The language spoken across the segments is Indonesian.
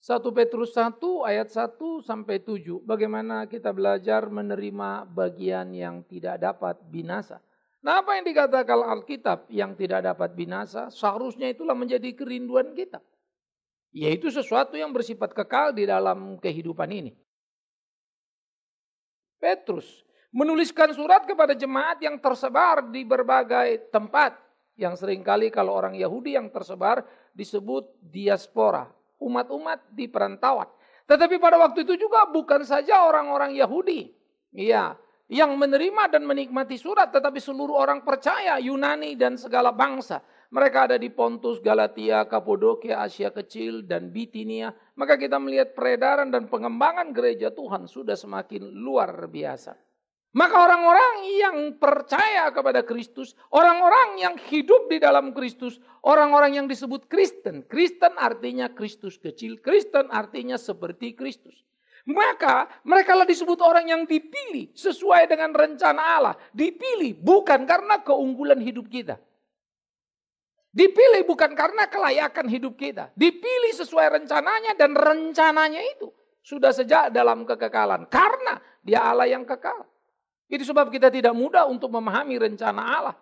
1 Petrus 1 ayat 1 sampai 7 bagaimana kita belajar menerima bagian yang tidak dapat binasa. Nah apa yang dikatakan Alkitab yang tidak dapat binasa seharusnya itulah menjadi kerinduan kita. Yaitu sesuatu yang bersifat kekal di dalam kehidupan ini. Petrus menuliskan surat kepada jemaat yang tersebar di berbagai tempat. Yang seringkali kalau orang Yahudi yang tersebar disebut diaspora umat-umat di perantauan. Tetapi pada waktu itu juga bukan saja orang-orang Yahudi iya, yang menerima dan menikmati surat, tetapi seluruh orang percaya Yunani dan segala bangsa. Mereka ada di Pontus, Galatia, Kapodokia, Asia Kecil, dan Bitinia. Maka kita melihat peredaran dan pengembangan gereja Tuhan sudah semakin luar biasa. Maka orang-orang yang percaya kepada Kristus, orang-orang yang hidup di dalam Kristus, orang-orang yang disebut Kristen. Kristen artinya Kristus kecil, Kristen artinya seperti Kristus. Maka mereka lah disebut orang yang dipilih sesuai dengan rencana Allah. Dipilih bukan karena keunggulan hidup kita. Dipilih bukan karena kelayakan hidup kita. Dipilih sesuai rencananya dan rencananya itu sudah sejak dalam kekekalan. Karena dia Allah yang kekal. Itu sebab kita tidak mudah untuk memahami rencana Allah.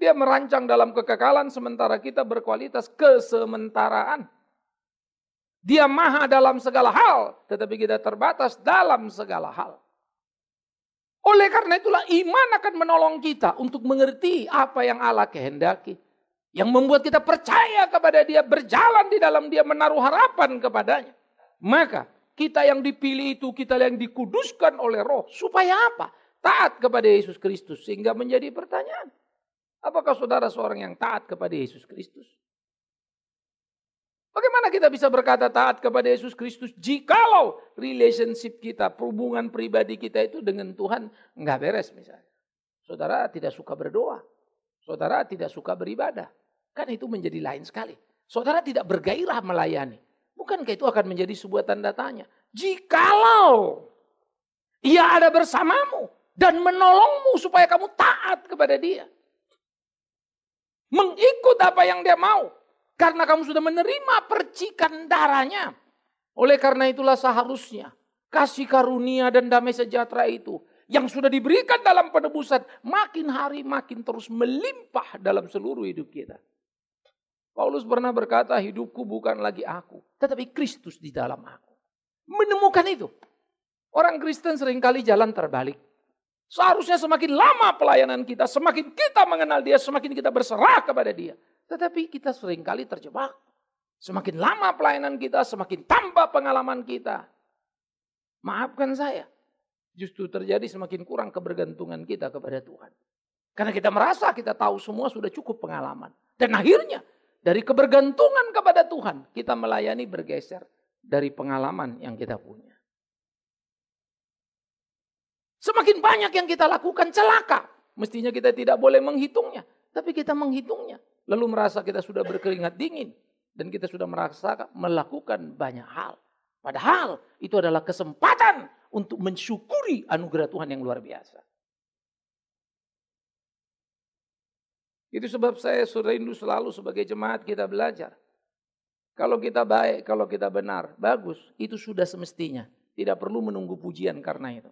Dia merancang dalam kekekalan sementara kita berkualitas kesementaraan. Dia maha dalam segala hal, tetapi kita terbatas dalam segala hal. Oleh karena itulah iman akan menolong kita untuk mengerti apa yang Allah kehendaki. Yang membuat kita percaya kepada dia, berjalan di dalam dia, menaruh harapan kepadanya. Maka kita yang dipilih itu, kita yang dikuduskan oleh roh. Supaya apa? taat kepada Yesus Kristus sehingga menjadi pertanyaan. Apakah saudara seorang yang taat kepada Yesus Kristus? Bagaimana kita bisa berkata taat kepada Yesus Kristus jikalau relationship kita, perhubungan pribadi kita itu dengan Tuhan nggak beres misalnya. Saudara tidak suka berdoa, saudara tidak suka beribadah. Kan itu menjadi lain sekali. Saudara tidak bergairah melayani. Bukankah itu akan menjadi sebuah tanda tanya? Jikalau ia ada bersamamu, dan menolongmu supaya kamu taat kepada dia. Mengikut apa yang dia mau. Karena kamu sudah menerima percikan darahnya. Oleh karena itulah seharusnya kasih karunia dan damai sejahtera itu yang sudah diberikan dalam penebusan makin hari makin terus melimpah dalam seluruh hidup kita. Paulus pernah berkata, hidupku bukan lagi aku, tetapi Kristus di dalam aku. Menemukan itu. Orang Kristen seringkali jalan terbalik. Seharusnya semakin lama pelayanan kita, semakin kita mengenal dia, semakin kita berserah kepada dia. Tetapi kita seringkali terjebak. Semakin lama pelayanan kita, semakin tambah pengalaman kita. Maafkan saya, justru terjadi semakin kurang kebergantungan kita kepada Tuhan. Karena kita merasa kita tahu semua sudah cukup pengalaman. Dan akhirnya dari kebergantungan kepada Tuhan, kita melayani bergeser dari pengalaman yang kita punya. Semakin banyak yang kita lakukan celaka. Mestinya kita tidak boleh menghitungnya. Tapi kita menghitungnya. Lalu merasa kita sudah berkeringat dingin. Dan kita sudah merasa melakukan banyak hal. Padahal itu adalah kesempatan untuk mensyukuri anugerah Tuhan yang luar biasa. Itu sebab saya sudah rindu selalu sebagai jemaat kita belajar. Kalau kita baik, kalau kita benar, bagus. Itu sudah semestinya. Tidak perlu menunggu pujian karena itu.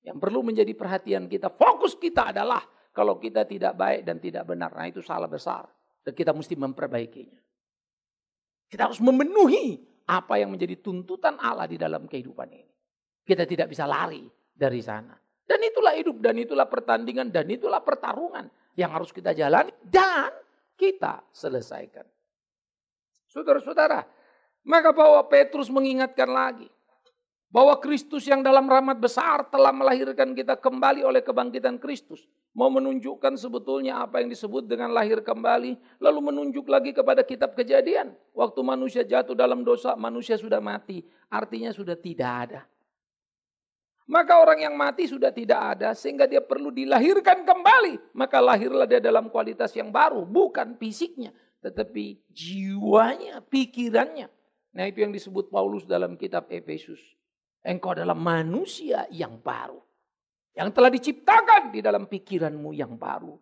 Yang perlu menjadi perhatian kita, fokus kita adalah kalau kita tidak baik dan tidak benar. Nah itu salah besar. Dan kita mesti memperbaikinya. Kita harus memenuhi apa yang menjadi tuntutan Allah di dalam kehidupan ini. Kita tidak bisa lari dari sana. Dan itulah hidup, dan itulah pertandingan, dan itulah pertarungan yang harus kita jalani dan kita selesaikan. Saudara-saudara, maka bahwa Petrus mengingatkan lagi bahwa Kristus yang dalam rahmat besar telah melahirkan kita kembali oleh kebangkitan Kristus. Mau menunjukkan sebetulnya apa yang disebut dengan lahir kembali, lalu menunjuk lagi kepada kitab kejadian. Waktu manusia jatuh dalam dosa, manusia sudah mati, artinya sudah tidak ada. Maka orang yang mati sudah tidak ada sehingga dia perlu dilahirkan kembali. Maka lahirlah dia dalam kualitas yang baru, bukan fisiknya, tetapi jiwanya, pikirannya. Nah itu yang disebut Paulus dalam kitab Efesus. Engkau adalah manusia yang baru. Yang telah diciptakan di dalam pikiranmu yang baru.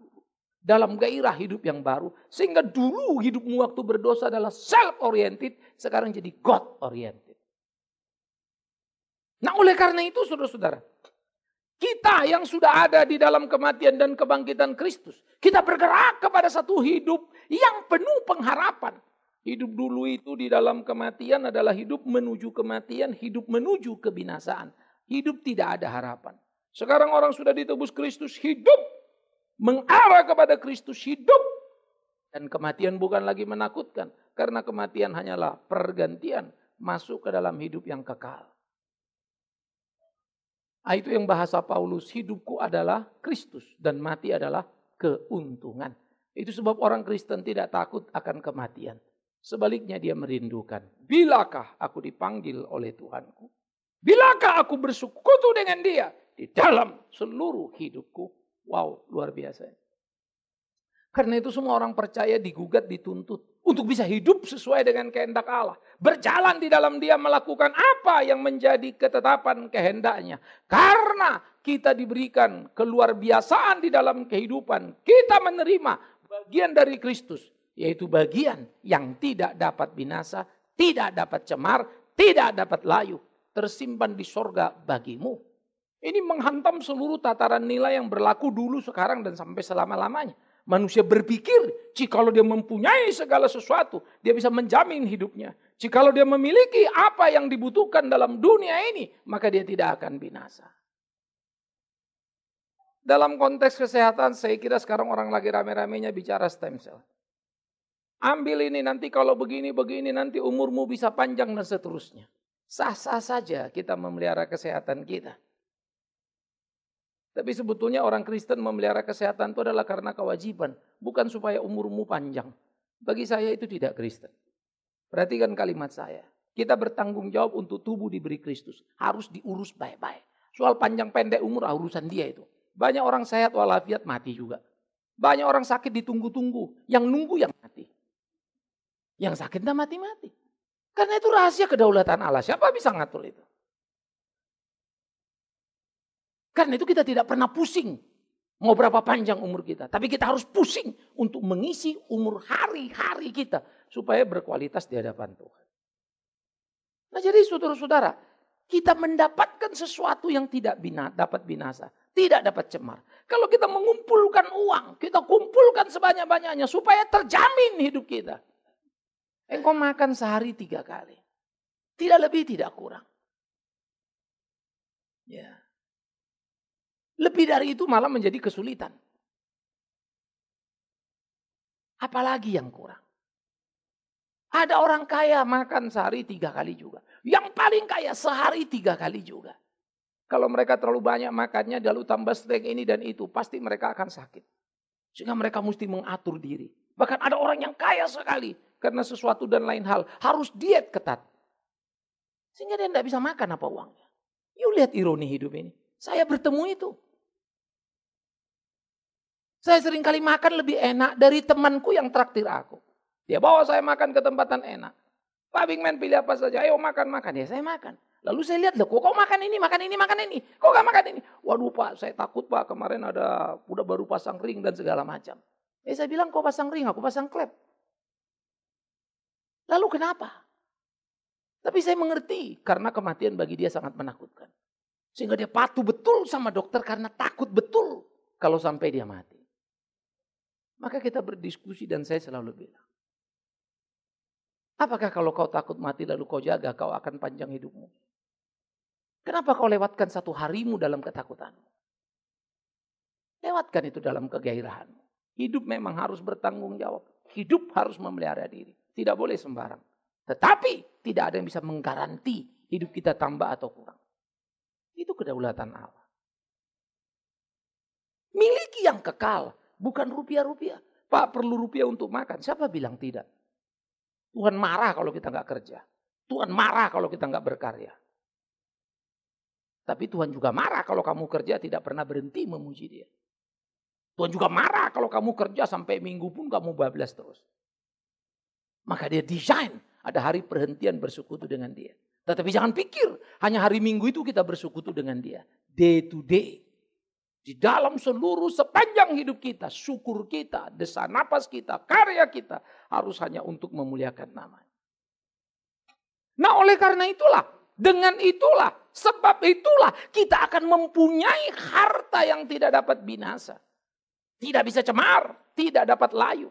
Dalam gairah hidup yang baru. Sehingga dulu hidupmu waktu berdosa adalah self-oriented. Sekarang jadi God-oriented. Nah oleh karena itu saudara-saudara. Kita yang sudah ada di dalam kematian dan kebangkitan Kristus. Kita bergerak kepada satu hidup yang penuh pengharapan. Hidup dulu itu di dalam kematian adalah hidup menuju kematian, hidup menuju kebinasaan. Hidup tidak ada harapan. Sekarang orang sudah ditebus Kristus hidup. Mengarah kepada Kristus hidup. Dan kematian bukan lagi menakutkan. Karena kematian hanyalah pergantian masuk ke dalam hidup yang kekal. Nah, itu yang bahasa Paulus, hidupku adalah Kristus dan mati adalah keuntungan. Itu sebab orang Kristen tidak takut akan kematian. Sebaliknya dia merindukan. Bilakah aku dipanggil oleh Tuhanku? Bilakah aku bersukutu dengan dia di dalam seluruh hidupku? Wow, luar biasa. Karena itu semua orang percaya digugat, dituntut. Untuk bisa hidup sesuai dengan kehendak Allah. Berjalan di dalam dia melakukan apa yang menjadi ketetapan kehendaknya. Karena kita diberikan keluar biasaan di dalam kehidupan. Kita menerima bagian dari Kristus yaitu bagian yang tidak dapat binasa, tidak dapat cemar, tidak dapat layu, tersimpan di sorga bagimu. Ini menghantam seluruh tataran nilai yang berlaku dulu, sekarang, dan sampai selama-lamanya. Manusia berpikir, jikalau dia mempunyai segala sesuatu, dia bisa menjamin hidupnya. Jikalau dia memiliki apa yang dibutuhkan dalam dunia ini, maka dia tidak akan binasa. Dalam konteks kesehatan, saya kira sekarang orang lagi rame-ramenya bicara stem cell. Ambil ini nanti kalau begini begini nanti umurmu bisa panjang dan seterusnya. Sah-sah saja kita memelihara kesehatan kita. Tapi sebetulnya orang Kristen memelihara kesehatan itu adalah karena kewajiban, bukan supaya umurmu panjang. Bagi saya itu tidak Kristen. Perhatikan kalimat saya. Kita bertanggung jawab untuk tubuh diberi Kristus. Harus diurus baik-baik. Soal panjang pendek umur ah, urusan dia itu. Banyak orang sehat walafiat mati juga. Banyak orang sakit ditunggu-tunggu. Yang nunggu yang mati. Yang sakit dan mati-mati. Karena itu rahasia kedaulatan Allah. Siapa bisa ngatur itu? Karena itu kita tidak pernah pusing. Mau berapa panjang umur kita. Tapi kita harus pusing untuk mengisi umur hari-hari kita. Supaya berkualitas di hadapan Tuhan. Nah jadi saudara-saudara. Kita mendapatkan sesuatu yang tidak bina, dapat binasa. Tidak dapat cemar. Kalau kita mengumpulkan uang. Kita kumpulkan sebanyak-banyaknya. Supaya terjamin hidup kita. Engkau makan sehari tiga kali. Tidak lebih, tidak kurang. Ya. Lebih dari itu malah menjadi kesulitan. Apalagi yang kurang. Ada orang kaya makan sehari tiga kali juga. Yang paling kaya sehari tiga kali juga. Kalau mereka terlalu banyak makannya, lalu tambah steak ini dan itu, pasti mereka akan sakit. Sehingga mereka mesti mengatur diri. Bahkan ada orang yang kaya sekali, karena sesuatu dan lain hal. Harus diet ketat. Sehingga dia tidak bisa makan apa uangnya. yuk lihat ironi hidup ini. Saya bertemu itu. Saya sering kali makan lebih enak dari temanku yang traktir aku. Dia bawa saya makan ke tempatan enak. Pak Bingman pilih apa saja, ayo makan-makan. Ya saya makan. Lalu saya lihat, loh kok kau makan ini, makan ini, makan ini. Kok gak makan ini? Waduh pak, saya takut pak kemarin ada udah baru pasang ring dan segala macam. eh saya bilang kau pasang ring, aku pasang klep. Lalu kenapa? Tapi saya mengerti karena kematian bagi dia sangat menakutkan. Sehingga dia patuh betul sama dokter karena takut betul kalau sampai dia mati. Maka kita berdiskusi dan saya selalu bilang. Apakah kalau kau takut mati lalu kau jaga kau akan panjang hidupmu? Kenapa kau lewatkan satu harimu dalam ketakutan? Lewatkan itu dalam kegairahan. Hidup memang harus bertanggung jawab. Hidup harus memelihara diri. Tidak boleh sembarang. Tetapi tidak ada yang bisa menggaranti hidup kita tambah atau kurang. Itu kedaulatan Allah. Miliki yang kekal, bukan rupiah-rupiah. Pak perlu rupiah untuk makan. Siapa bilang tidak? Tuhan marah kalau kita nggak kerja. Tuhan marah kalau kita nggak berkarya. Tapi Tuhan juga marah kalau kamu kerja tidak pernah berhenti memuji dia. Tuhan juga marah kalau kamu kerja sampai minggu pun kamu bablas terus. Maka dia desain ada hari perhentian bersekutu dengan dia. Tetapi jangan pikir hanya hari Minggu itu kita bersekutu dengan dia. Day to day. Di dalam seluruh sepanjang hidup kita, syukur kita, desa napas kita, karya kita harus hanya untuk memuliakan nama. Nah oleh karena itulah, dengan itulah, sebab itulah kita akan mempunyai harta yang tidak dapat binasa. Tidak bisa cemar, tidak dapat layu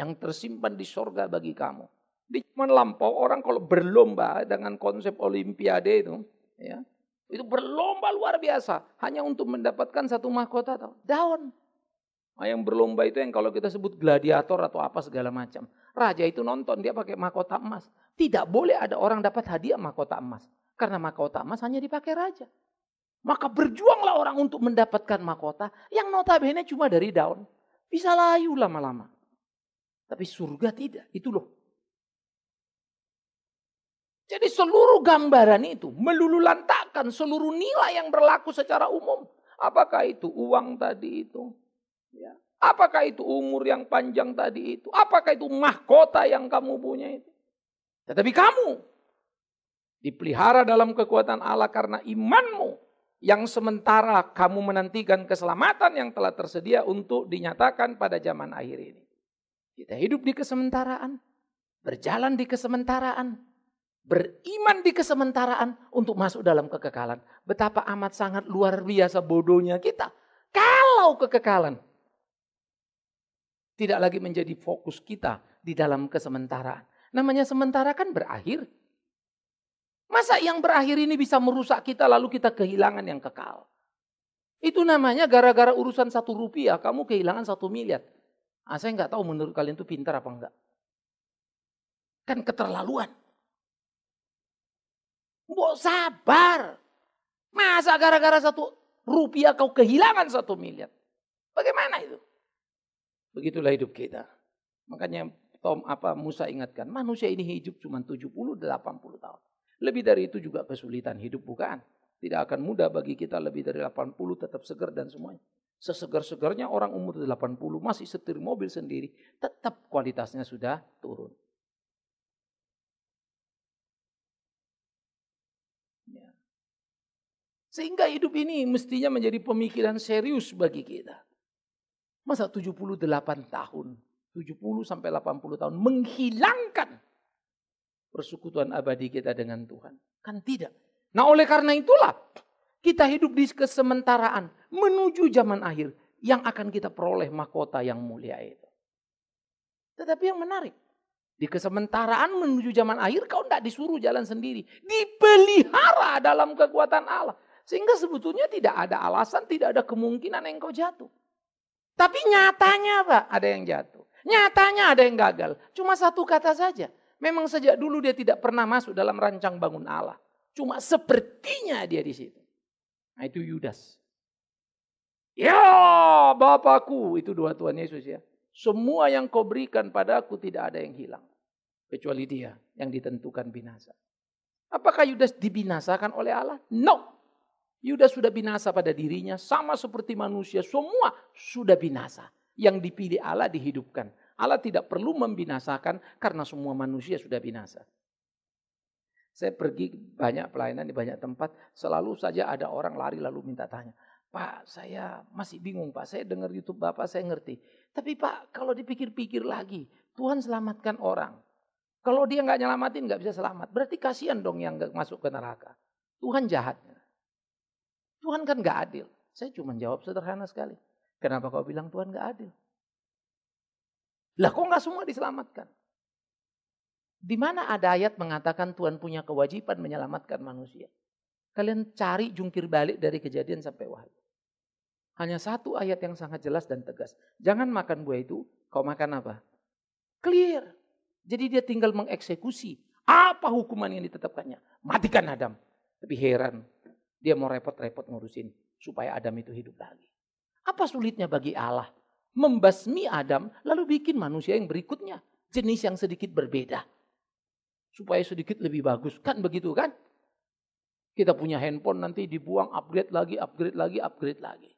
yang tersimpan di sorga bagi kamu. Di zaman lampau orang kalau berlomba dengan konsep olimpiade itu, ya, itu berlomba luar biasa hanya untuk mendapatkan satu mahkota atau daun. Nah, yang berlomba itu yang kalau kita sebut gladiator atau apa segala macam. Raja itu nonton dia pakai mahkota emas. Tidak boleh ada orang dapat hadiah mahkota emas karena mahkota emas hanya dipakai raja. Maka berjuanglah orang untuk mendapatkan mahkota yang notabene cuma dari daun. Bisa layu lama-lama. Tapi surga tidak. Itu loh. Jadi seluruh gambaran itu melululantakkan seluruh nilai yang berlaku secara umum. Apakah itu uang tadi itu? Ya. Apakah itu umur yang panjang tadi itu? Apakah itu mahkota yang kamu punya itu? Tetapi kamu dipelihara dalam kekuatan Allah karena imanmu yang sementara kamu menantikan keselamatan yang telah tersedia untuk dinyatakan pada zaman akhir ini. Kita hidup di kesementaraan, berjalan di kesementaraan, beriman di kesementaraan untuk masuk dalam kekekalan. Betapa amat sangat luar biasa bodohnya kita kalau kekekalan tidak lagi menjadi fokus kita di dalam kesementaraan. Namanya sementara kan berakhir. Masa yang berakhir ini bisa merusak kita lalu kita kehilangan yang kekal. Itu namanya gara-gara urusan satu rupiah kamu kehilangan satu miliar. Ah, saya nggak tahu menurut kalian itu pintar apa enggak. Kan keterlaluan. Mbok sabar. Masa gara-gara satu rupiah kau kehilangan satu miliar? Bagaimana itu? Begitulah hidup kita. Makanya Tom apa Musa ingatkan, manusia ini hidup cuma 70 80 tahun. Lebih dari itu juga kesulitan hidup bukan? Tidak akan mudah bagi kita lebih dari 80 tetap segar dan semuanya. Sesegar-segarnya orang umur 80 masih setir mobil sendiri, tetap kualitasnya sudah turun. Ya. Sehingga hidup ini mestinya menjadi pemikiran serius bagi kita. Masa 78 tahun, 70 sampai 80 tahun menghilangkan persekutuan abadi kita dengan Tuhan? Kan tidak. Nah, oleh karena itulah kita hidup di kesementaraan menuju zaman akhir yang akan kita peroleh mahkota yang mulia itu. Tetapi yang menarik, di kesementaraan menuju zaman akhir kau tidak disuruh jalan sendiri. Dipelihara dalam kekuatan Allah. Sehingga sebetulnya tidak ada alasan, tidak ada kemungkinan engkau jatuh. Tapi nyatanya Pak, ada yang jatuh. Nyatanya ada yang gagal. Cuma satu kata saja. Memang sejak dulu dia tidak pernah masuk dalam rancang bangun Allah. Cuma sepertinya dia di situ. Nah, itu Yudas. Ya, Bapakku. Itu dua Tuhan Yesus ya. Semua yang kau berikan padaku tidak ada yang hilang. Kecuali dia yang ditentukan binasa. Apakah Yudas dibinasakan oleh Allah? No. Yudas sudah binasa pada dirinya sama seperti manusia. Semua sudah binasa. Yang dipilih Allah dihidupkan. Allah tidak perlu membinasakan karena semua manusia sudah binasa. Saya pergi banyak pelayanan di banyak tempat, selalu saja ada orang lari lalu minta tanya. Pak, saya masih bingung Pak, saya dengar YouTube Bapak, saya ngerti. Tapi Pak, kalau dipikir-pikir lagi, Tuhan selamatkan orang. Kalau dia nggak nyelamatin, nggak bisa selamat. Berarti kasihan dong yang nggak masuk ke neraka. Tuhan jahat. Tuhan kan nggak adil. Saya cuma jawab sederhana sekali. Kenapa kau bilang Tuhan nggak adil? Lah kok nggak semua diselamatkan? Di mana ada ayat mengatakan Tuhan punya kewajiban menyelamatkan manusia? Kalian cari jungkir balik dari kejadian sampai wahyu. Hanya satu ayat yang sangat jelas dan tegas. Jangan makan buah itu, kau makan apa? Clear. Jadi dia tinggal mengeksekusi. Apa hukuman yang ditetapkannya? Matikan Adam. Tapi heran, dia mau repot-repot ngurusin supaya Adam itu hidup lagi. Apa sulitnya bagi Allah? Membasmi Adam lalu bikin manusia yang berikutnya. Jenis yang sedikit berbeda supaya sedikit lebih bagus. Kan begitu kan? Kita punya handphone nanti dibuang upgrade lagi, upgrade lagi, upgrade lagi.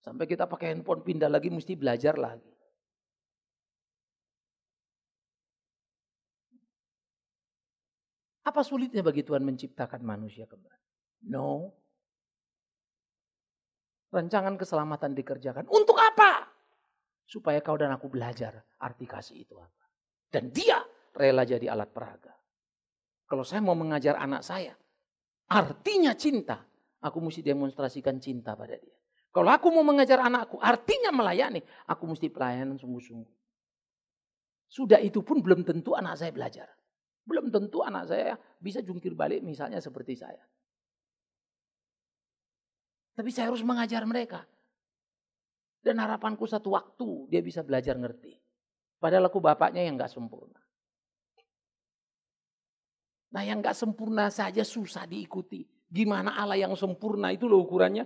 Sampai kita pakai handphone pindah lagi mesti belajar lagi. Apa sulitnya bagi Tuhan menciptakan manusia kembali? No. Rancangan keselamatan dikerjakan. Untuk apa? Supaya kau dan aku belajar arti kasih itu apa. Dan dia rela jadi alat peraga. Kalau saya mau mengajar anak saya, artinya cinta. Aku mesti demonstrasikan cinta pada dia. Kalau aku mau mengajar anakku, artinya melayani. Aku mesti pelayanan sungguh-sungguh. Sudah itu pun belum tentu anak saya belajar. Belum tentu anak saya bisa jungkir balik misalnya seperti saya. Tapi saya harus mengajar mereka. Dan harapanku satu waktu dia bisa belajar ngerti. Padahal aku bapaknya yang gak sempurna. Nah yang gak sempurna saja susah diikuti. Gimana Allah yang sempurna itu loh ukurannya.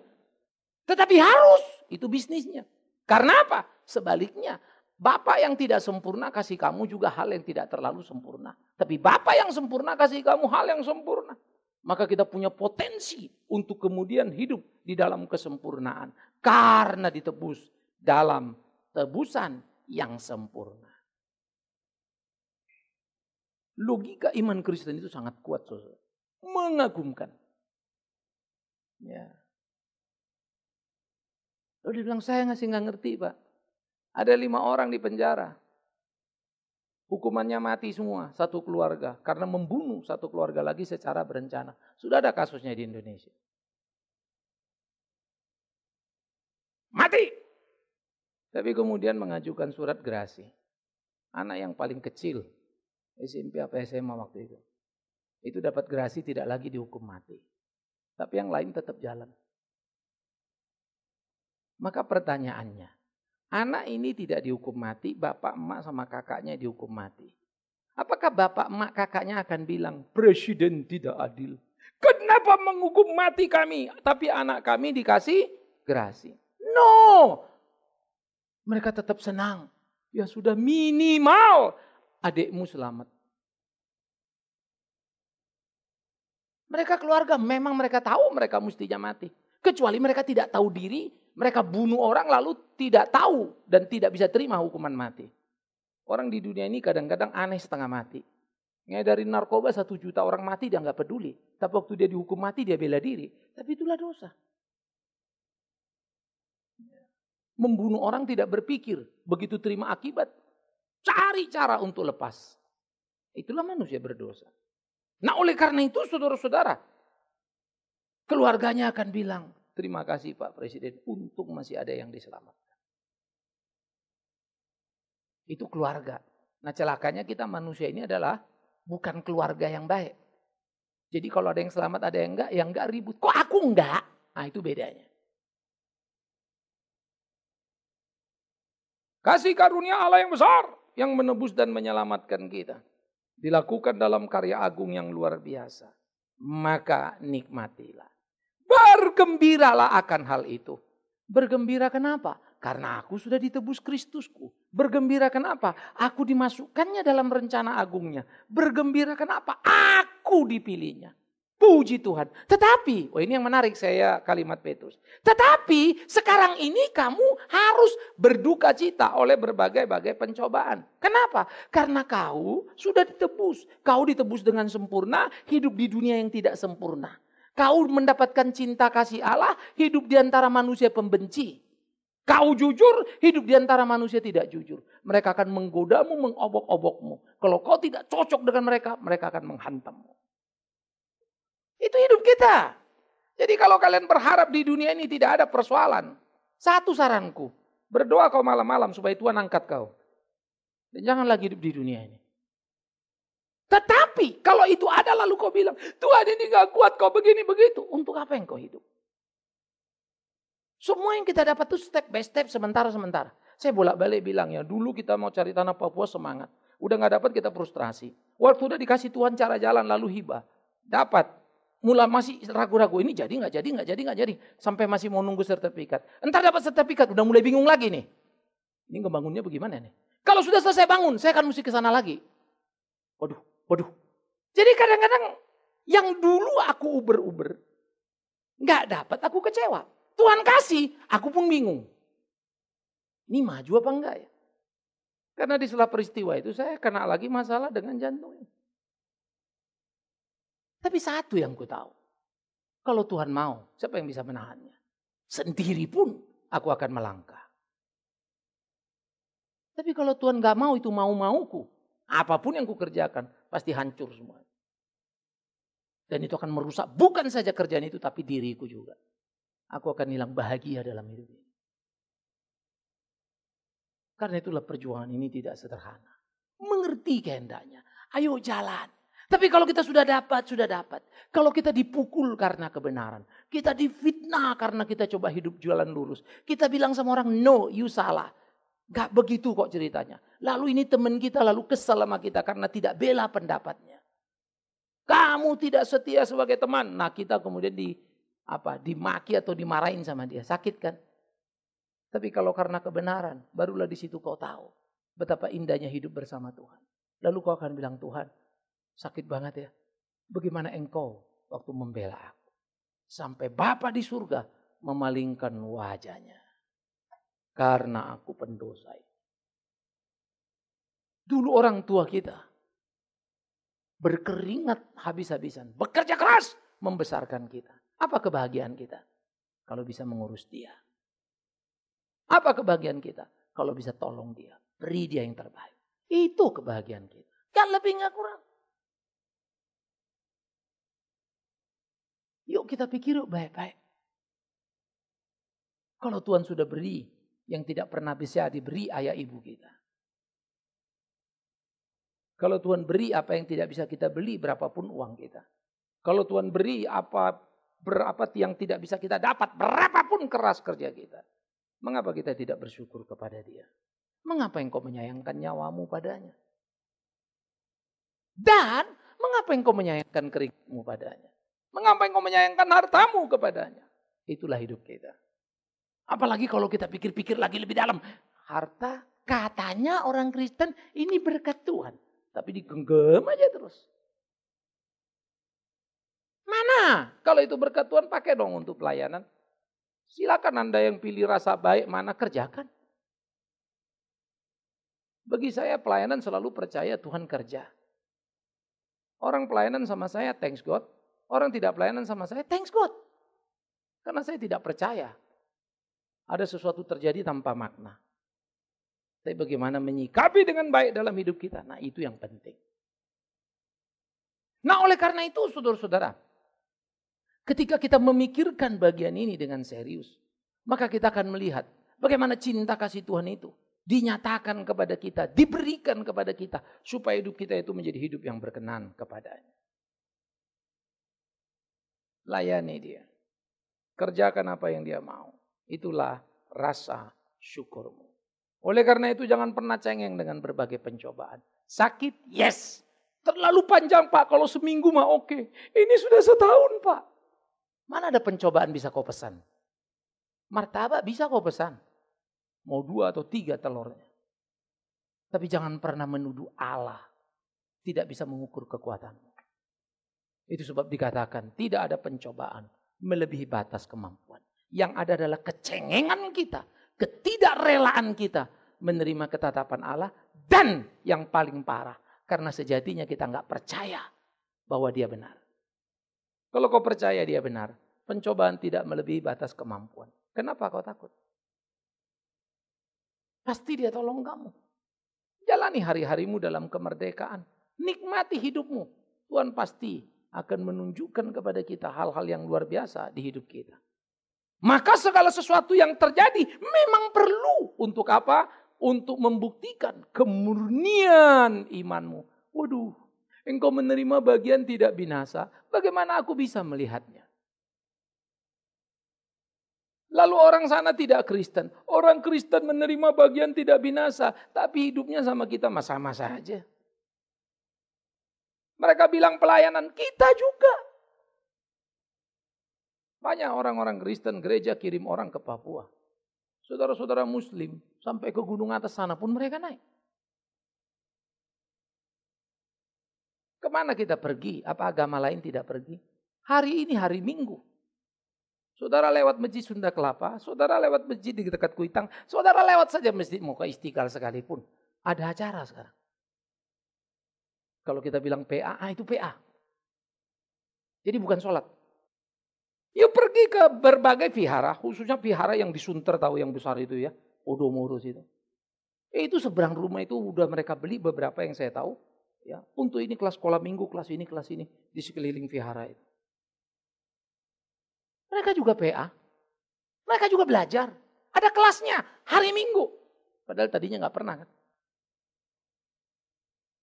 Tetapi harus, itu bisnisnya. Karena apa? Sebaliknya, Bapak yang tidak sempurna kasih kamu juga hal yang tidak terlalu sempurna. Tapi Bapak yang sempurna kasih kamu hal yang sempurna. Maka kita punya potensi untuk kemudian hidup di dalam kesempurnaan. Karena ditebus dalam tebusan yang sempurna. Logika iman Kristen itu sangat kuat, saudara. Mengagumkan. Ya. Lalu dia bilang, saya sih nggak ngerti, Pak. Ada lima orang di penjara. Hukumannya mati semua, satu keluarga. Karena membunuh satu keluarga lagi secara berencana. Sudah ada kasusnya di Indonesia. Mati! Tapi kemudian mengajukan surat gerasi. Anak yang paling kecil, SMP apa SMA waktu itu. Itu dapat gerasi tidak lagi dihukum mati. Tapi yang lain tetap jalan. Maka pertanyaannya, anak ini tidak dihukum mati, bapak emak sama kakaknya dihukum mati. Apakah bapak emak kakaknya akan bilang, presiden tidak adil. Kenapa menghukum mati kami, tapi anak kami dikasih gerasi? No, mereka tetap senang. Ya sudah minimal adikmu selamat. Mereka keluarga memang mereka tahu mereka mestinya mati. Kecuali mereka tidak tahu diri, mereka bunuh orang lalu tidak tahu dan tidak bisa terima hukuman mati. Orang di dunia ini kadang-kadang aneh setengah mati. dari narkoba satu juta orang mati dia nggak peduli. Tapi waktu dia dihukum mati dia bela diri. Tapi itulah dosa. Membunuh orang tidak berpikir. Begitu terima akibat, cari cara untuk lepas. Itulah manusia berdosa. Nah oleh karena itu saudara-saudara, keluarganya akan bilang, terima kasih Pak Presiden, untung masih ada yang diselamatkan. Itu keluarga. Nah celakanya kita manusia ini adalah bukan keluarga yang baik. Jadi kalau ada yang selamat, ada yang enggak, yang enggak ribut. Kok aku enggak? Nah itu bedanya. Kasih karunia Allah yang besar yang menebus dan menyelamatkan kita. Dilakukan dalam karya agung yang luar biasa. Maka nikmatilah. Bergembiralah akan hal itu. Bergembira kenapa? Karena aku sudah ditebus Kristusku. Bergembira kenapa? Aku dimasukkannya dalam rencana agungnya. Bergembira kenapa? Aku dipilihnya. Puji Tuhan. Tetapi, oh ini yang menarik saya kalimat Petrus. Tetapi sekarang ini kamu harus berduka cita oleh berbagai-bagai pencobaan. Kenapa? Karena kau sudah ditebus. Kau ditebus dengan sempurna, hidup di dunia yang tidak sempurna. Kau mendapatkan cinta kasih Allah, hidup di antara manusia pembenci. Kau jujur, hidup di antara manusia tidak jujur. Mereka akan menggodamu, mengobok-obokmu. Kalau kau tidak cocok dengan mereka, mereka akan menghantammu. Itu hidup kita. Jadi kalau kalian berharap di dunia ini tidak ada persoalan, satu saranku, berdoa kau malam-malam supaya Tuhan angkat kau. Dan jangan lagi hidup di dunia ini. Tetapi kalau itu ada lalu kau bilang, Tuhan ini gak kuat kau begini begitu. Untuk apa yang kau hidup? Semua yang kita dapat itu step by step, sementara-sementara. Saya bolak-balik bilang ya, dulu kita mau cari tanah Papua semangat. Udah gak dapat kita frustrasi. Waktu udah dikasih Tuhan cara jalan lalu hibah. Dapat mula masih ragu-ragu ini jadi nggak jadi nggak jadi nggak jadi sampai masih mau nunggu sertifikat. Entar dapat sertifikat udah mulai bingung lagi nih. Ini ngebangunnya bagaimana nih? Kalau sudah selesai bangun, saya akan mesti ke sana lagi. Waduh, waduh. Jadi kadang-kadang yang dulu aku uber-uber nggak dapat aku kecewa. Tuhan kasih, aku pun bingung. Ini maju apa enggak ya? Karena di setelah peristiwa itu saya kena lagi masalah dengan jantungnya. Tapi satu yang ku tahu. Kalau Tuhan mau, siapa yang bisa menahannya? Sendiri pun aku akan melangkah. Tapi kalau Tuhan gak mau itu mau-mauku. Apapun yang kukerjakan pasti hancur semua. Dan itu akan merusak bukan saja kerjaan itu tapi diriku juga. Aku akan hilang bahagia dalam hidup ini. Karena itulah perjuangan ini tidak sederhana. Mengerti kehendaknya. Ayo jalan. Tapi kalau kita sudah dapat, sudah dapat. Kalau kita dipukul karena kebenaran. Kita difitnah karena kita coba hidup jualan lurus. Kita bilang sama orang, no, you salah. Gak begitu kok ceritanya. Lalu ini teman kita lalu kesal sama kita karena tidak bela pendapatnya. Kamu tidak setia sebagai teman. Nah kita kemudian di apa dimaki atau dimarahin sama dia. Sakit kan? Tapi kalau karena kebenaran, barulah di situ kau tahu betapa indahnya hidup bersama Tuhan. Lalu kau akan bilang, Tuhan, Sakit banget ya. Bagaimana engkau waktu membela aku. Sampai Bapak di surga memalingkan wajahnya. Karena aku pendosa Dulu orang tua kita berkeringat habis-habisan. Bekerja keras membesarkan kita. Apa kebahagiaan kita? Kalau bisa mengurus dia. Apa kebahagiaan kita? Kalau bisa tolong dia. Beri dia yang terbaik. Itu kebahagiaan kita. Kan lebih nggak kurang. Yuk kita pikir yuk baik-baik. Kalau Tuhan sudah beri yang tidak pernah bisa diberi ayah ibu kita. Kalau Tuhan beri apa yang tidak bisa kita beli berapapun uang kita. Kalau Tuhan beri apa berapa yang tidak bisa kita dapat berapapun keras kerja kita. Mengapa kita tidak bersyukur kepada dia? Mengapa engkau menyayangkan nyawamu padanya? Dan mengapa engkau menyayangkan keringatmu padanya? Mengapa engkau menyayangkan hartamu kepadanya? Itulah hidup kita. Apalagi kalau kita pikir-pikir lagi lebih dalam. Harta katanya orang Kristen ini berkat Tuhan. Tapi digenggam aja terus. Mana? Kalau itu berkat Tuhan pakai dong untuk pelayanan. Silakan Anda yang pilih rasa baik mana kerjakan. Bagi saya pelayanan selalu percaya Tuhan kerja. Orang pelayanan sama saya thanks God, Orang tidak pelayanan sama saya, thanks God. Karena saya tidak percaya. Ada sesuatu terjadi tanpa makna. Tapi bagaimana menyikapi dengan baik dalam hidup kita? Nah itu yang penting. Nah oleh karena itu saudara-saudara. Ketika kita memikirkan bagian ini dengan serius. Maka kita akan melihat bagaimana cinta kasih Tuhan itu dinyatakan kepada kita, diberikan kepada kita supaya hidup kita itu menjadi hidup yang berkenan kepadanya layani dia. Kerjakan apa yang dia mau. Itulah rasa syukurmu. Oleh karena itu jangan pernah cengeng dengan berbagai pencobaan. Sakit, yes. Terlalu panjang pak, kalau seminggu mah oke. Okay. Ini sudah setahun pak. Mana ada pencobaan bisa kau pesan? Martabak bisa kau pesan. Mau dua atau tiga telurnya. Tapi jangan pernah menuduh Allah. Tidak bisa mengukur kekuatanmu. Itu sebab dikatakan tidak ada pencobaan melebihi batas kemampuan. Yang ada adalah kecengengan kita, ketidakrelaan kita menerima ketetapan Allah dan yang paling parah karena sejatinya kita nggak percaya bahwa dia benar. Kalau kau percaya dia benar, pencobaan tidak melebihi batas kemampuan. Kenapa kau takut? Pasti dia tolong kamu. Jalani hari-harimu dalam kemerdekaan. Nikmati hidupmu. Tuhan pasti akan menunjukkan kepada kita hal-hal yang luar biasa di hidup kita. Maka segala sesuatu yang terjadi memang perlu untuk apa? Untuk membuktikan kemurnian imanmu. Waduh, engkau menerima bagian tidak binasa, bagaimana aku bisa melihatnya? Lalu orang sana tidak Kristen. Orang Kristen menerima bagian tidak binasa, tapi hidupnya sama kita sama-sama saja. Mereka bilang pelayanan kita juga. Banyak orang-orang Kristen gereja kirim orang ke Papua. Saudara-saudara Muslim sampai ke gunung atas sana pun mereka naik. Kemana kita pergi? Apa agama lain tidak pergi? Hari ini hari Minggu. Saudara lewat masjid Sunda Kelapa, saudara lewat masjid di dekat Kuitang, saudara lewat saja masjid Muka Istiqlal sekalipun. Ada acara sekarang. Kalau kita bilang PA, ah itu PA. Jadi bukan sholat. Ya pergi ke berbagai vihara, khususnya vihara yang disunter tahu yang besar itu ya. Odomorus itu. Ya, itu seberang rumah itu udah mereka beli beberapa yang saya tahu. Ya, untuk ini kelas sekolah minggu, kelas ini, kelas ini. Di sekeliling vihara itu. Mereka juga PA. Mereka juga belajar. Ada kelasnya hari minggu. Padahal tadinya nggak pernah kan.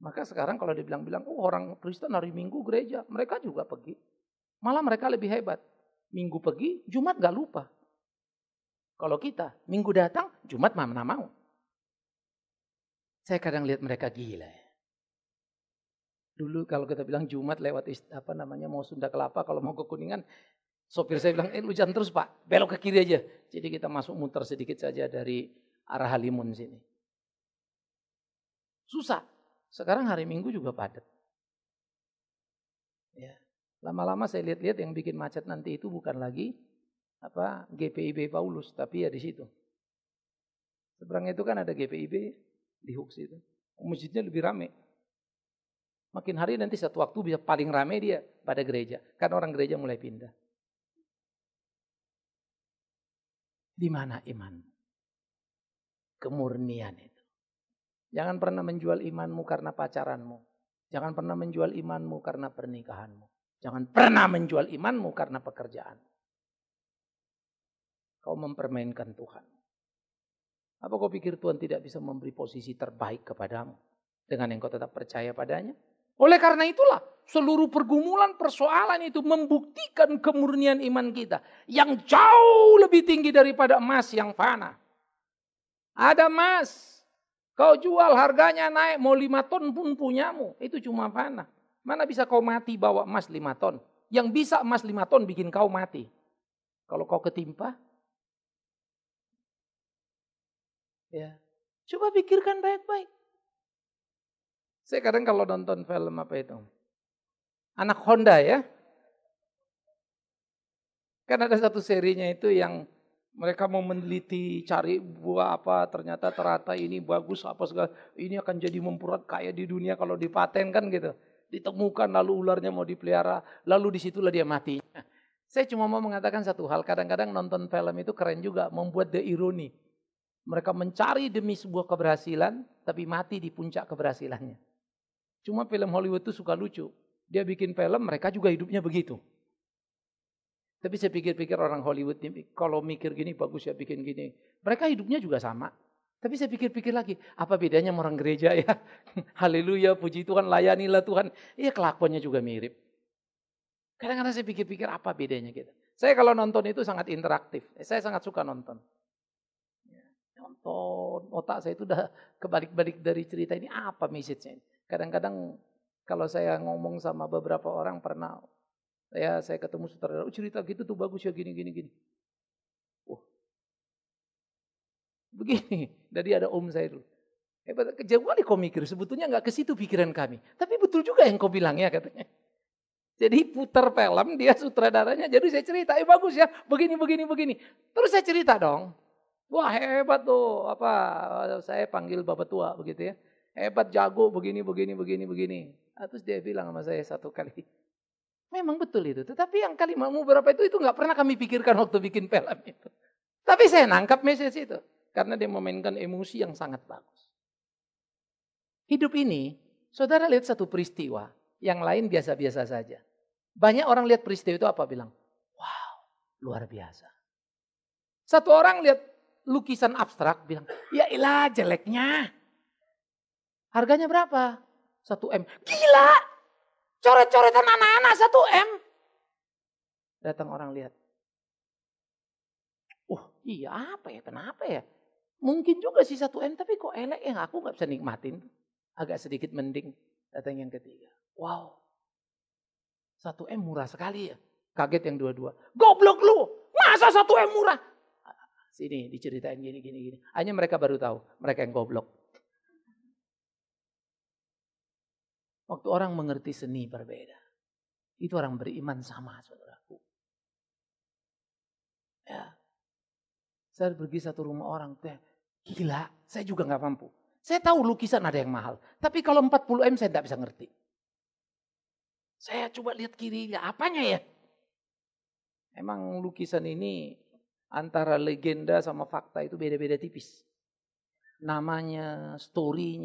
Maka sekarang kalau dibilang-bilang, oh orang Kristen hari Minggu gereja, mereka juga pergi. Malah mereka lebih hebat. Minggu pergi, Jumat gak lupa. Kalau kita, Minggu datang, Jumat mana mau. Saya kadang lihat mereka gila Dulu kalau kita bilang Jumat lewat apa namanya mau Sunda Kelapa, kalau mau ke Kuningan, sopir saya bilang, eh hujan terus pak, belok ke kiri aja. Jadi kita masuk muter sedikit saja dari arah Halimun sini. Susah, sekarang hari Minggu juga padat. Ya. Lama-lama saya lihat-lihat yang bikin macet nanti itu bukan lagi apa GPIB Paulus, tapi ya di situ. Seberang itu kan ada GPIB di Hooks itu. Masjidnya lebih ramai. Makin hari nanti satu waktu bisa paling ramai dia pada gereja. kan orang gereja mulai pindah. Di mana iman? Kemurnian itu. Jangan pernah menjual imanmu karena pacaranmu. Jangan pernah menjual imanmu karena pernikahanmu. Jangan pernah menjual imanmu karena pekerjaan. Kau mempermainkan Tuhan. Apa kau pikir Tuhan tidak bisa memberi posisi terbaik kepadamu? Dengan yang kau tetap percaya padanya? Oleh karena itulah, seluruh pergumulan persoalan itu membuktikan kemurnian iman kita yang jauh lebih tinggi daripada emas yang fana. Ada emas Kau jual harganya naik mau lima ton pun punyamu. Itu cuma panah. Mana bisa kau mati bawa emas lima ton? Yang bisa emas lima ton bikin kau mati. Kalau kau ketimpa. Ya. Coba pikirkan baik-baik. Saya kadang kalau nonton film apa itu. Anak Honda ya. Kan ada satu serinya itu yang mereka mau meneliti, cari buah apa, ternyata terata ini bagus apa segala. Ini akan jadi mempurat kaya di dunia kalau dipaten kan gitu. Ditemukan lalu ularnya mau dipelihara, lalu disitulah dia mati. Saya cuma mau mengatakan satu hal, kadang-kadang nonton film itu keren juga, membuat the irony. Mereka mencari demi sebuah keberhasilan, tapi mati di puncak keberhasilannya. Cuma film Hollywood itu suka lucu. Dia bikin film, mereka juga hidupnya begitu. Tapi saya pikir-pikir orang Hollywood ini kalau mikir gini bagus ya bikin gini. Mereka hidupnya juga sama. Tapi saya pikir-pikir lagi, apa bedanya sama orang gereja ya? Haleluya, puji Tuhan, layanilah Tuhan. Iya kelakuannya juga mirip. Kadang-kadang saya pikir-pikir apa bedanya gitu. Saya kalau nonton itu sangat interaktif. Eh, saya sangat suka nonton. Ya, nonton, otak saya itu udah kebalik-balik dari cerita ini. Apa message-nya? Kadang-kadang kalau saya ngomong sama beberapa orang pernah Ya, saya ketemu sutradara, oh, cerita gitu tuh bagus ya gini gini gini. Wah. Oh. Begini, jadi ada Om Zairul. Hebat, kejauhan kau mikir, sebetulnya nggak ke situ pikiran kami. Tapi betul juga yang kau bilang ya katanya. Jadi putar film, dia sutradaranya, jadi saya cerita, eh bagus ya, begini, begini, begini. Terus saya cerita dong. Wah hebat tuh, apa saya panggil bapak tua begitu ya. Hebat, jago, begini, begini, begini, begini. Nah, terus dia bilang sama saya satu kali. Memang betul itu. Tetapi yang kalimatmu berapa itu, itu nggak pernah kami pikirkan waktu bikin film itu. Tapi saya nangkap message itu. Karena dia memainkan emosi yang sangat bagus. Hidup ini, saudara lihat satu peristiwa. Yang lain biasa-biasa saja. Banyak orang lihat peristiwa itu apa bilang? Wow, luar biasa. Satu orang lihat lukisan abstrak bilang, ya ilah jeleknya. Harganya berapa? Satu M. Gila! Coret-coretan anak-anak satu M. Datang orang lihat. uh iya apa ya, kenapa ya? Mungkin juga sih satu M, tapi kok elek yang aku gak bisa nikmatin. Agak sedikit mending. Datang yang ketiga. Wow. Satu M murah sekali ya. Kaget yang dua-dua. Goblok lu, masa satu M murah? Ah, sini diceritain gini, gini. Hanya mereka baru tahu, mereka yang goblok. Waktu orang mengerti seni berbeda. Itu orang beriman sama, saudaraku. Ya. Saya pergi satu rumah orang, teh gila, saya juga nggak mampu. Saya tahu lukisan ada yang mahal, tapi kalau 40 M saya tidak bisa ngerti. Saya coba lihat kirinya, apanya ya? Emang lukisan ini antara legenda sama fakta itu beda-beda tipis. Namanya, story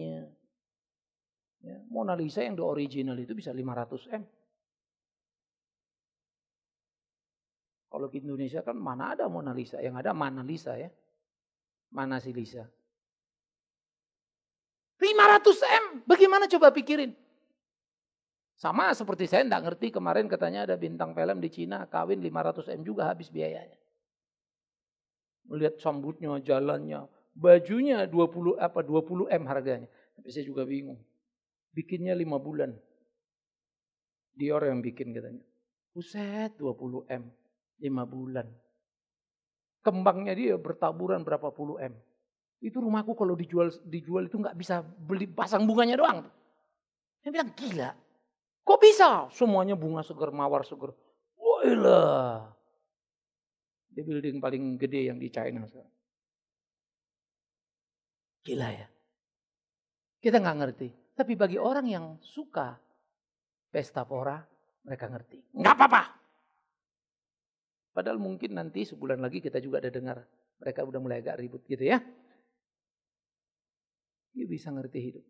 Ya, Mona Lisa yang the original itu bisa 500 M. Kalau di Indonesia kan mana ada Mona Lisa, yang ada Mana Lisa ya. Mana si Lisa. 500 M, bagaimana coba pikirin? Sama seperti saya tidak ngerti kemarin katanya ada bintang film di Cina kawin 500 M juga habis biayanya. Melihat sambutnya, jalannya, bajunya 20 apa 20 M harganya. Tapi saya juga bingung. Bikinnya lima bulan. Dior yang bikin katanya. Buset 20 M. lima bulan. Kembangnya dia bertaburan berapa puluh M. Itu rumahku kalau dijual dijual itu nggak bisa beli pasang bunganya doang. Dia bilang gila. Kok bisa? Semuanya bunga segar, mawar segar. Wailah. dia building paling gede yang di China Gila ya. Kita nggak ngerti. Tapi bagi orang yang suka pesta pora, mereka ngerti. Enggak apa-apa. Padahal mungkin nanti sebulan lagi kita juga ada dengar. Mereka udah mulai agak ribut gitu ya. Dia bisa ngerti hidup.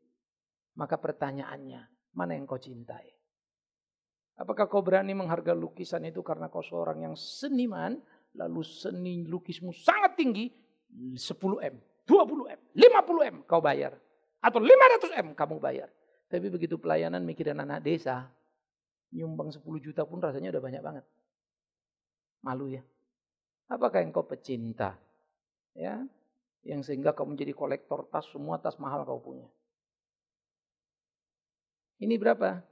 Maka pertanyaannya, mana yang kau cintai? Apakah kau berani menghargai lukisan itu karena kau seorang yang seniman, lalu seni lukismu sangat tinggi, 10M, 20M, 50M kau bayar atau 500 M kamu bayar. Tapi begitu pelayanan mikirin anak desa, nyumbang 10 juta pun rasanya udah banyak banget. Malu ya. Apakah engkau pecinta? Ya, yang sehingga kamu jadi kolektor tas, semua tas mahal kau punya. Ini berapa?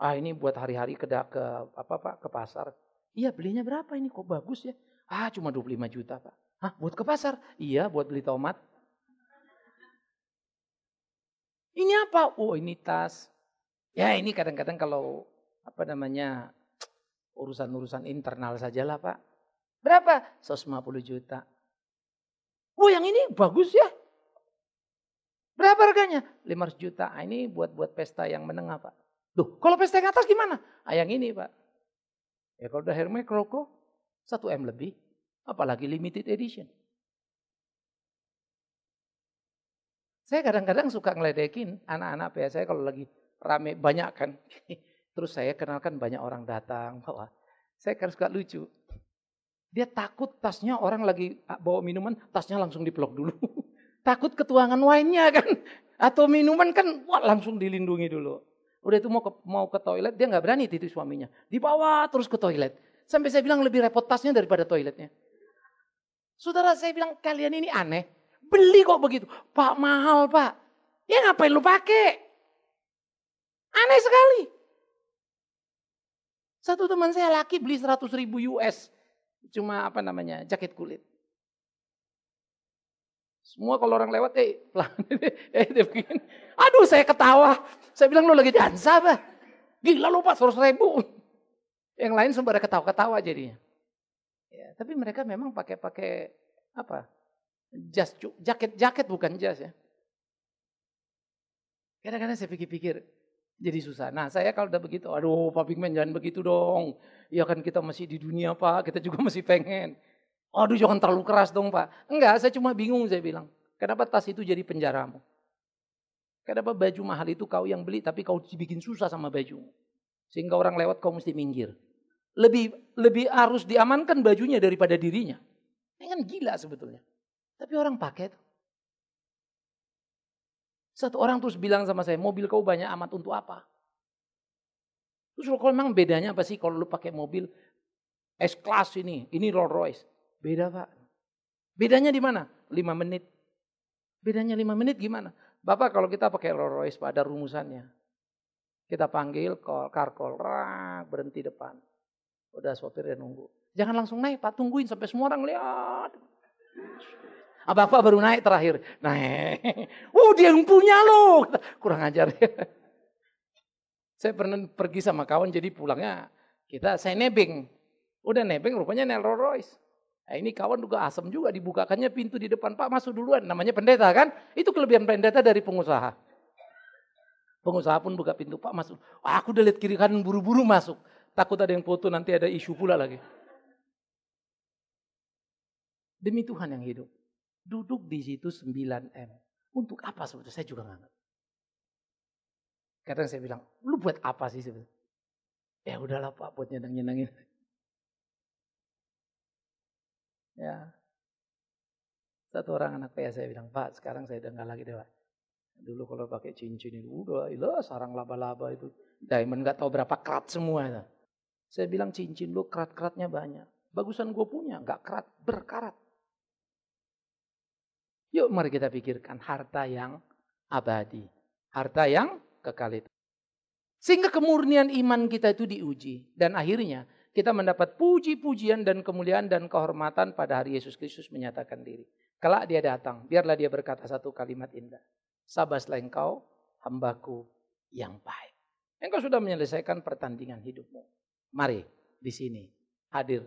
Ah ini buat hari-hari ke, ke apa Pak ke pasar. Iya belinya berapa ini kok bagus ya? Ah cuma 25 juta Pak. Hah buat ke pasar? Iya buat beli tomat. Ini apa? Oh ini tas. Ya ini kadang-kadang kalau apa namanya urusan-urusan internal sajalah Pak. Berapa? 150 juta. Oh yang ini bagus ya. Berapa harganya? 500 juta. Nah, ini buat-buat pesta yang menengah Pak. Duh, kalau pesta yang atas gimana? Ah, yang ini Pak. Ya kalau udah Hermes Kroko, 1M lebih. Apalagi limited edition. Saya kadang-kadang suka ngeledekin anak-anak PS saya kalau lagi rame banyak kan. Terus saya kenalkan banyak orang datang Bahwa Saya kan suka lucu. Dia takut tasnya orang lagi ah, bawa minuman, tasnya langsung diplok dulu. takut ketuangan wine-nya kan. Atau minuman kan wah, langsung dilindungi dulu. Udah itu mau ke, mau ke toilet, dia nggak berani titik suaminya. Dibawa terus ke toilet. Sampai saya bilang lebih repot tasnya daripada toiletnya. Saudara saya bilang kalian ini aneh. Beli kok begitu. Pak mahal pak. Ya ngapain lu pakai? Aneh sekali. Satu teman saya laki beli 100 ribu US. Cuma apa namanya, jaket kulit. Semua kalau orang lewat, eh pelan, eh Aduh saya ketawa. Saya bilang lu lagi dansa apa? Gila lu pak 100 ribu. Yang lain sembara ketawa-ketawa jadinya. Ya, tapi mereka memang pakai-pakai apa? jas, jaket, jaket bukan jas ya. Kadang-kadang saya pikir-pikir, jadi susah. Nah saya kalau udah begitu, aduh Pak Pigmen jangan begitu dong. Ya kan kita masih di dunia Pak, kita juga masih pengen. Aduh jangan terlalu keras dong Pak. Enggak, saya cuma bingung saya bilang. Kenapa tas itu jadi penjaramu? Kenapa baju mahal itu kau yang beli tapi kau dibikin susah sama baju. Sehingga orang lewat kau mesti minggir. Lebih lebih harus diamankan bajunya daripada dirinya. Ini kan gila sebetulnya. Tapi orang pakai tuh. Satu orang terus bilang sama saya, mobil kau banyak amat untuk apa? Terus kalau memang bedanya apa sih kalau lu pakai mobil S-Class ini, ini Rolls Royce. Beda pak. Bedanya di mana? 5 menit. Bedanya 5 menit gimana? Bapak kalau kita pakai Rolls Royce Pak, ada rumusannya. Kita panggil call, car call, rak, berhenti depan. Udah sopir sopirnya nunggu. Jangan langsung naik Pak, tungguin sampai semua orang lihat. Apa-apa baru naik terakhir. Naik. Oh dia yang punya loh. Kurang ajar. saya pernah pergi sama kawan jadi pulangnya kita saya nebeng. Udah nebeng rupanya Nel Royce. Nah, ini kawan juga asem juga dibukakannya pintu di depan Pak masuk duluan. Namanya pendeta kan? Itu kelebihan pendeta dari pengusaha. Pengusaha pun buka pintu Pak masuk. Wah, aku udah lihat kiri kanan buru-buru masuk. Takut ada yang foto nanti ada isu pula lagi. Demi Tuhan yang hidup. Duduk di situ 9M. Untuk apa sebetulnya? Saya juga nggak ngerti. Kadang saya bilang, lu buat apa sih sebetulnya? Ya udahlah Pak, buat nyenang-nyenangin. Ya. Satu orang anak saya, saya bilang, Pak sekarang saya udah nggak lagi deh Pak. Dulu kalau pakai cincin itu, udah ilah sarang laba-laba itu. Diamond nggak tahu berapa kerat semua Saya bilang cincin lu kerat-keratnya banyak. Bagusan gue punya, nggak kerat, berkarat. Yuk mari kita pikirkan harta yang abadi. Harta yang kekal itu. Sehingga kemurnian iman kita itu diuji. Dan akhirnya kita mendapat puji-pujian dan kemuliaan dan kehormatan pada hari Yesus Kristus menyatakan diri. Kelak dia datang, biarlah dia berkata satu kalimat indah. Sabaslah engkau, hambaku yang baik. Engkau sudah menyelesaikan pertandingan hidupmu. Mari di sini hadir